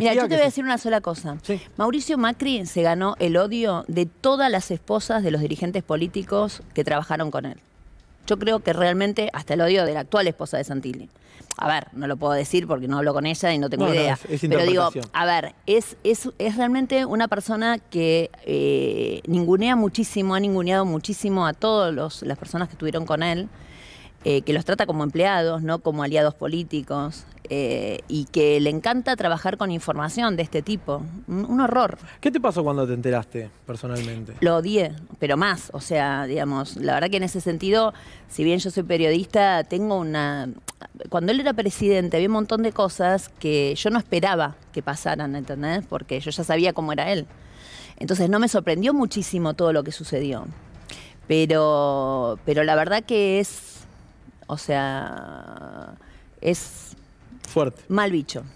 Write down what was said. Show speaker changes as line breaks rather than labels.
Mira, yo te voy a decir una sola cosa. Mauricio Macri se ganó el odio de todas las esposas de los dirigentes políticos que trabajaron con él. Yo creo que realmente hasta el odio de la actual esposa de Santilli. A ver, no lo puedo decir porque no hablo con ella y no tengo idea. pero digo, a ver, es, es, realmente una persona que eh, ningunea muchísimo, ha ninguneado muchísimo a todas las personas que estuvieron con él. Eh, que los trata como empleados, no como aliados políticos. Eh, y que le encanta trabajar con información de este tipo. Un, horror. ¿Qué te pasó cuando te enteraste personalmente? Lo odié, pero más. O sea, digamos, la verdad que en ese sentido, si bien yo soy periodista, tengo una... Cuando él era presidente había un montón de cosas que yo no esperaba que pasaran, ¿entendés? Porque yo ya sabía cómo era él. Entonces no me sorprendió muchísimo todo lo que sucedió. Pero, pero la verdad que es, o sea, es Mal bicho.